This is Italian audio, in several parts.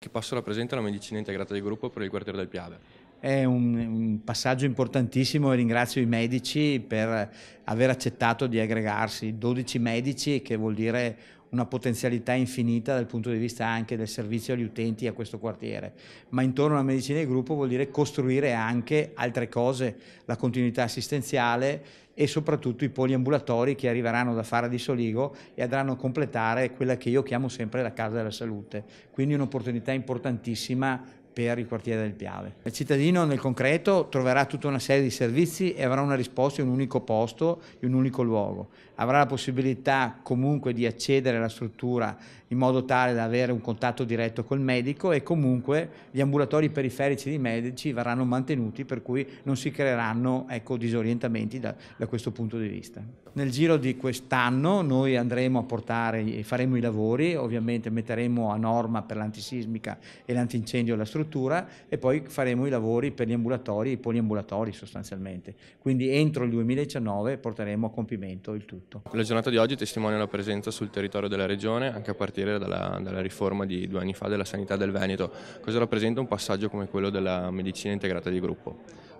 che passo rappresenta la medicina integrata di gruppo per il quartiere del Piave. È un, un, passaggio importantissimo e ringrazio i medici per aver accettato di aggregarsi, 12 medici che vuol dire una potenzialità infinita dal punto di vista anche del servizio agli utenti a questo quartiere, ma intorno alla medicina di gruppo vuol dire costruire anche altre cose, la continuità assistenziale e soprattutto i poliambulatori che arriveranno da Fara di Soligo e andranno a completare quella che io chiamo sempre la casa della salute, quindi un'opportunità importantissima per il quartiere del Piave. Il cittadino nel concreto troverà tutta una serie di servizi e avrà una risposta in un unico posto, in un unico luogo. Avrà la possibilità comunque di accedere alla struttura in modo tale da avere un contatto diretto col medico e comunque gli ambulatori periferici di medici verranno mantenuti per cui non si creeranno ecco, disorientamenti da, da questo punto di vista. Nel giro di quest'anno noi andremo a portare e faremo i lavori, ovviamente metteremo a norma per l'antisismica e l'antincendio la struttura struttura e poi faremo i lavori per gli ambulatori e i poliambulatori sostanzialmente. Quindi entro il 2019 porteremo a compimento il tutto. La giornata di oggi testimonia la presenza sul territorio della Regione anche a partire dalla, dalla riforma di due anni fa della sanità del Veneto. Cosa rappresenta un passaggio come quello della medicina integrata di gruppo?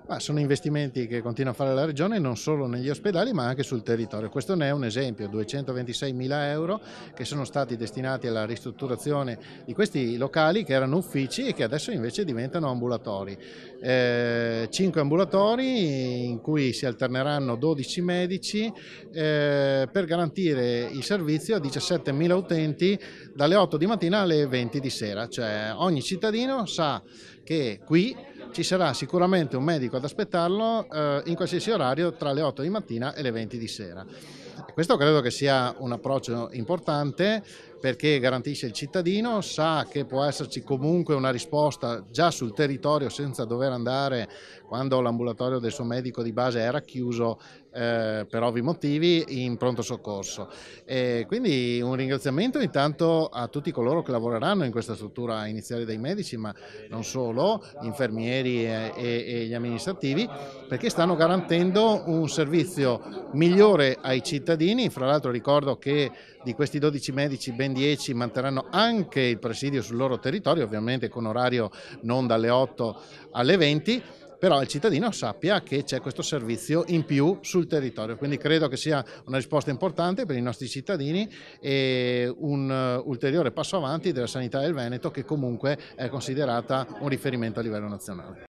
Ma sono investimenti che continua a fare la Regione non solo negli ospedali ma anche sul territorio. Questo ne è un esempio, 226 mila euro che sono stati destinati alla ristrutturazione di questi locali che erano uffici e che adesso invece diventano ambulatori. Eh, 5 ambulatori in cui si alterneranno 12 medici eh, per garantire il servizio a 17 mila utenti dalle 8 di mattina alle 20 di sera. Cioè ogni cittadino sa che qui ci sarà sicuramente un medico ad aspettarlo eh, in qualsiasi orario tra le 8 di mattina e le 20 di sera. Questo credo che sia un approccio importante perché garantisce il cittadino, sa che può esserci comunque una risposta già sul territorio senza dover andare quando l'ambulatorio del suo medico di base era chiuso eh, per ovvi motivi in pronto soccorso. E quindi un ringraziamento intanto a tutti coloro che lavoreranno in questa struttura iniziale dei medici, ma non solo, infermieri e, e, e gli amministrativi, perché stanno garantendo un servizio migliore ai cittadini. Fra l'altro ricordo che di questi 12 medici ben in 10 manterranno anche il presidio sul loro territorio, ovviamente con orario non dalle 8 alle 20, però il cittadino sappia che c'è questo servizio in più sul territorio. Quindi credo che sia una risposta importante per i nostri cittadini e un eh, ulteriore passo avanti della sanità del Veneto che comunque è considerata un riferimento a livello nazionale.